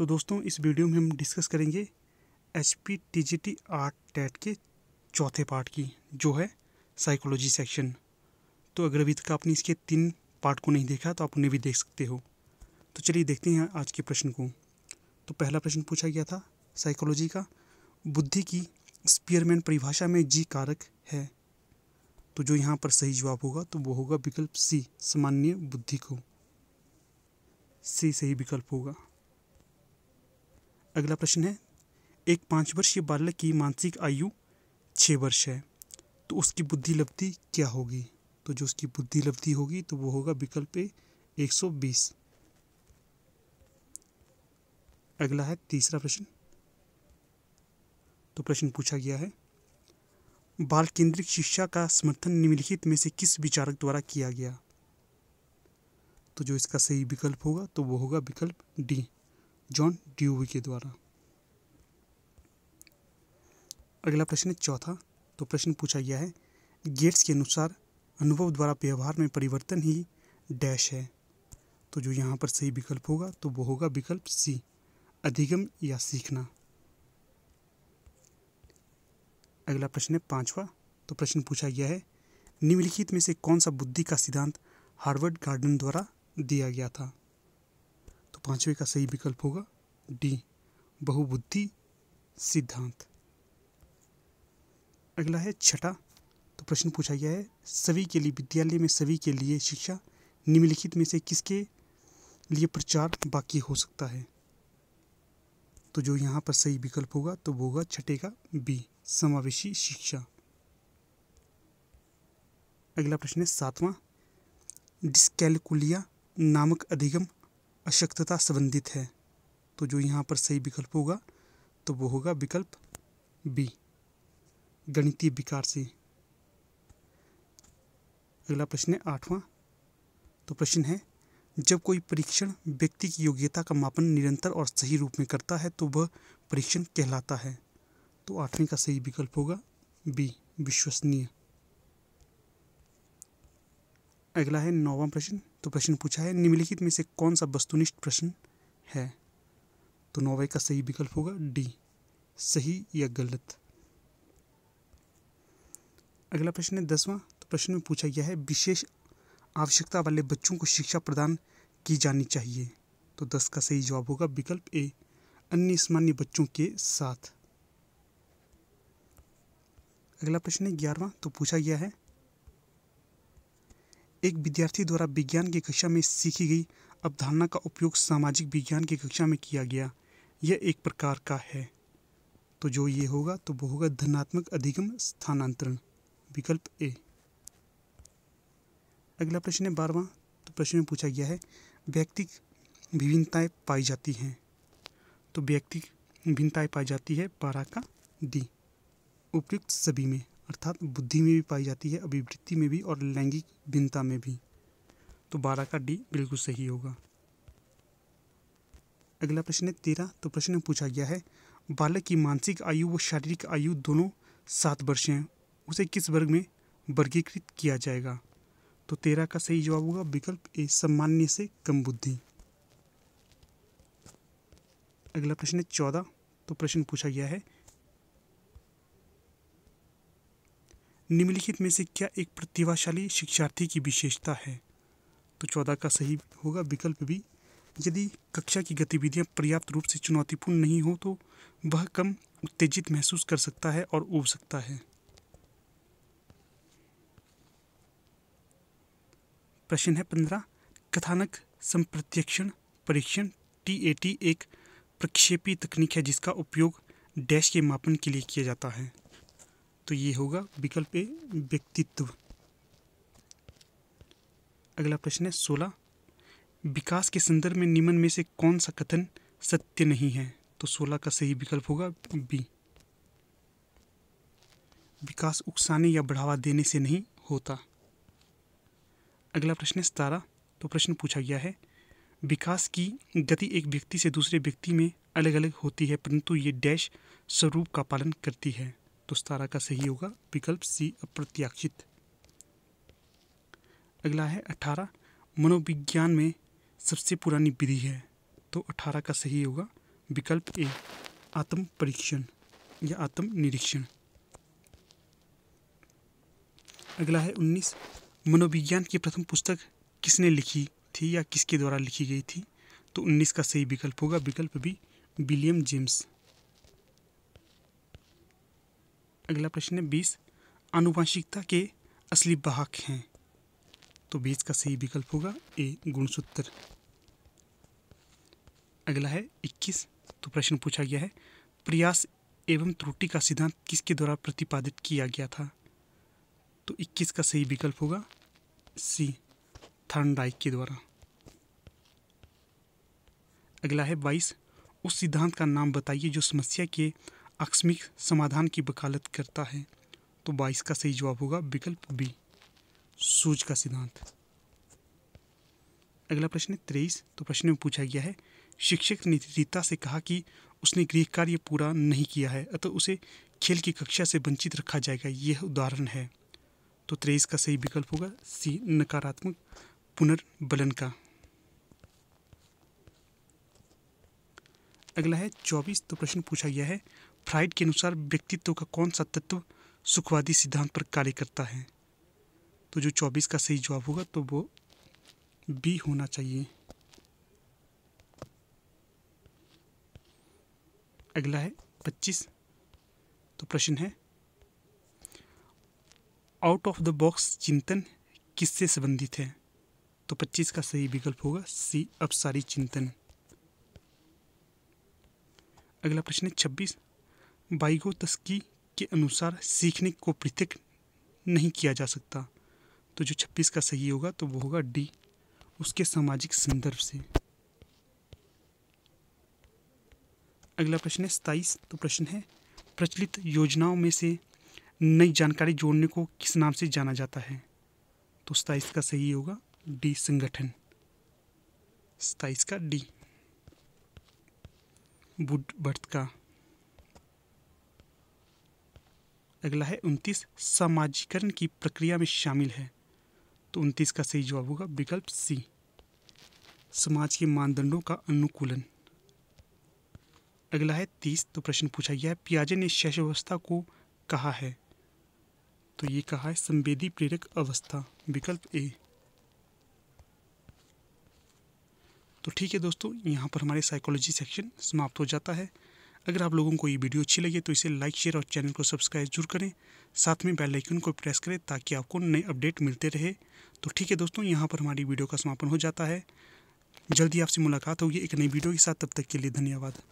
तो दोस्तों इस वीडियो में हम डिस्कस करेंगे H P T G T art TET के चौथे पार्ट की जो है साइकोलॉजी सेक्शन तो अगर अभी तक आपने इसके तीन पार्ट को नहीं देखा तो आप उन्हें भी देख सकते हो तो चलिए देखते हैं आज के प्रश्न को तो पहला प्रश्न पूछा गया था साइकोलॉजी का बुद्धि की स्पीयरमैन परिभाषा में जी कारक है तो जो यहाँ पर सही जवाब होगा तो वो होगा विकल्प सी सामान्य बुद्धि को सी सही विकल्प होगा अगला प्रश्न है एक पाँच वर्षीय बालक की मानसिक आयु छः वर्ष है तो उसकी बुद्धि लब्धि क्या होगी तो जो उसकी बुद्धि लब्धि होगी तो वो होगा विकल्प ए एक सौ बीस अगला है तीसरा प्रश्न तो प्रश्न पूछा गया है बाल केंद्रित शिक्षा का समर्थन निम्नलिखित में से किस विचारक द्वारा किया गया तो जो इसका सही विकल्प होगा तो वो होगा विकल्प डी जॉन ड्यूवी के द्वारा अगला प्रश्न है चौथा तो प्रश्न पूछा गया है गेट्स के अनुसार अनुभव द्वारा व्यवहार में परिवर्तन ही डैश है तो जो यहाँ पर सही विकल्प होगा तो वो होगा विकल्प सी अधिगम या सीखना अगला प्रश्न है पांचवा तो प्रश्न पूछा गया है निम्नलिखित में से कौन सा बुद्धि का सिद्धांत हार्वर्ड गार्डन द्वारा दिया गया था पांचवे का सही विकल्प होगा डी बहुबुद्धि सिद्धांत अगला है छठा तो प्रश्न पूछा गया है सभी के लिए विद्यालय में सभी के लिए शिक्षा निम्नलिखित में से किसके लिए प्रचार बाकी हो सकता है तो जो यहाँ पर सही विकल्प होगा तो वो होगा छठे का बी समावेशी शिक्षा अगला प्रश्न है सातवां डिस्कैलकुलिया नामक अधिगम अशक्तता संबंधित है तो जो यहाँ पर सही विकल्प होगा तो वो होगा विकल्प बी गणितीय विकार से अगला प्रश्न है आठवां तो प्रश्न है जब कोई परीक्षण व्यक्ति की योग्यता का मापन निरंतर और सही रूप में करता है तो वह परीक्षण कहलाता है तो आठवीं का सही विकल्प होगा बी विश्वसनीय अगला है नौवां प्रश्न तो प्रश्न पूछा है निम्नलिखित में से कौन सा वस्तुनिष्ठ प्रश्न है तो नौवे का सही विकल्प होगा डी सही या गलत अगला प्रश्न है दसवां तो प्रश्न में पूछा गया है विशेष आवश्यकता वाले बच्चों को शिक्षा प्रदान की जानी चाहिए तो दस का सही जवाब होगा विकल्प ए अन्य सामान्य बच्चों के साथ अगला प्रश्न है ग्यारहवा तो पूछा गया है एक विद्यार्थी द्वारा विज्ञान की कक्षा में सीखी गई अवधारणा का उपयोग सामाजिक विज्ञान की कक्षा में किया गया यह एक प्रकार का है तो जो ये होगा तो वो होगा धनात्मक अधिगम स्थानांतरण विकल्प ए अगला प्रश्न है बारवा तो प्रश्न में पूछा गया है व्यक्ति विभिन्नताएं पाई जाती हैं तो व्यक्ति भिन्नताएं पाई जाती है बारह का डी उपयुक्त सभी में अर्थात बुद्धि में भी पाई जाती है अभिवृत्ति में भी और लैंगिक भिन्नता में भी तो बारह का डी बिल्कुल सही होगा अगला प्रश्न है तेरह तो प्रश्न पूछा गया है बालक की मानसिक आयु व शारीरिक आयु दोनों सात वर्ष हैं उसे किस वर्ग में वर्गीकृत किया जाएगा तो तेरह का सही जवाब होगा विकल्प ए सामान्य से कम बुद्धि अगला प्रश्न है चौदह तो प्रश्न पूछा गया है निम्नलिखित में से क्या एक प्रतिभाशाली शिक्षार्थी की विशेषता है तो चौदह का सही होगा विकल्प भी यदि कक्षा की गतिविधियां पर्याप्त रूप से चुनौतीपूर्ण नहीं हो तो वह कम उत्तेजित महसूस कर सकता है और उब सकता है प्रश्न है पंद्रह कथानक संप्रत्यक्षण परीक्षण टी एक प्रक्षेपी तकनीक है जिसका उपयोग डैश के मापन के लिए किया जाता है तो ये होगा विकल्प ए व्यक्तित्व अगला प्रश्न है सोलह विकास के संदर्भ में निम्न में से कौन सा कथन सत्य नहीं है तो सोलह का सही विकल्प होगा बी विकास उकसाने या बढ़ावा देने से नहीं होता अगला प्रश्न है सतारह तो प्रश्न पूछा गया है विकास की गति एक व्यक्ति से दूसरे व्यक्ति में अलग अलग होती है परंतु ये डैश स्वरूप का पालन करती है तो सतारा का सही होगा विकल्प सी अप्रत्याशित अगला है अठारह मनोविज्ञान में सबसे पुरानी विधि है तो अठारह का सही होगा विकल्प ए आत्म परीक्षण या आत्म निरीक्षण अगला है उन्नीस मनोविज्ञान की प्रथम पुस्तक किसने लिखी थी या किसके द्वारा लिखी गई थी तो उन्नीस का सही विकल्प होगा विकल्प बी विलियम जेम्स अगला प्रश्न है बीस आनुवांशिकता के असली बाहक हैं तो बीस का सही विकल्प होगा ए गुणसूत्र अगला है इक्कीस तो प्रश्न पूछा गया है प्रयास एवं त्रुटि का सिद्धांत किसके द्वारा प्रतिपादित किया गया था तो 21 का सही विकल्प होगा सी थर्नडाइक के द्वारा अगला है 22 उस सिद्धांत का नाम बताइए जो समस्या के आकस्मिक समाधान की वकालत करता है तो बाईस का सही जवाब होगा विकल्प बी सूज का सिद्धांत अगला प्रश्न है तेईस तो प्रश्न में पूछा गया है शिक्षक ने रीता से कहा कि उसने गृह कार्य पूरा नहीं किया है अतः तो उसे खेल की कक्षा से वंचित रखा जाएगा यह उदाहरण है तो तेईस का सही विकल्प होगा सी नकारात्मक पुनर्बलन का अगला है चौबीस तो प्रश्न पूछा गया है फ्राइड के अनुसार व्यक्तित्व का कौन सा तत्व सुखवादी सिद्धांत पर कार्य करता है तो जो चौबीस का सही जवाब होगा तो वो बी होना चाहिए अगला है पच्चीस तो प्रश्न है आउट ऑफ द बॉक्स चिंतन किससे संबंधित है तो पच्चीस का सही विकल्प होगा सी अपसारी चिंतन अगला प्रश्न है छब्बीस बाइगो तस्की के अनुसार सीखने को पृथक नहीं किया जा सकता तो जो छब्बीस का सही होगा तो वो होगा डी उसके सामाजिक संदर्भ से अगला प्रश्न है सताइस तो प्रश्न है प्रचलित योजनाओं में से नई जानकारी जोड़ने को किस नाम से जाना जाता है तो सताइस का सही होगा डी संगठन सताइस का डी बुड बर्थ का अगला है उनतीस सामाजिकरण की प्रक्रिया में शामिल है तो उनतीस का सही जवाब होगा विकल्प सी समाज के मानदंडों का अनुकूलन अगला है तीस तो प्रश्न पूछा गया है पियाजे ने शैश अवस्था को कहा है तो ये कहा है संवेदी प्रेरक अवस्था विकल्प ए तो ठीक है दोस्तों यहाँ पर हमारे साइकोलॉजी सेक्शन समाप्त हो जाता है अगर आप लोगों को ये वीडियो अच्छी लगे तो इसे लाइक शेयर और चैनल को सब्सक्राइब जरूर करें साथ में बेल आइकन को प्रेस करें ताकि आपको नए अपडेट मिलते रहे तो ठीक है दोस्तों यहाँ पर हमारी वीडियो का समापन हो जाता है जल्दी आपसे मुलाकात होगी एक नई वीडियो के साथ तब तक के लिए धन्यवाद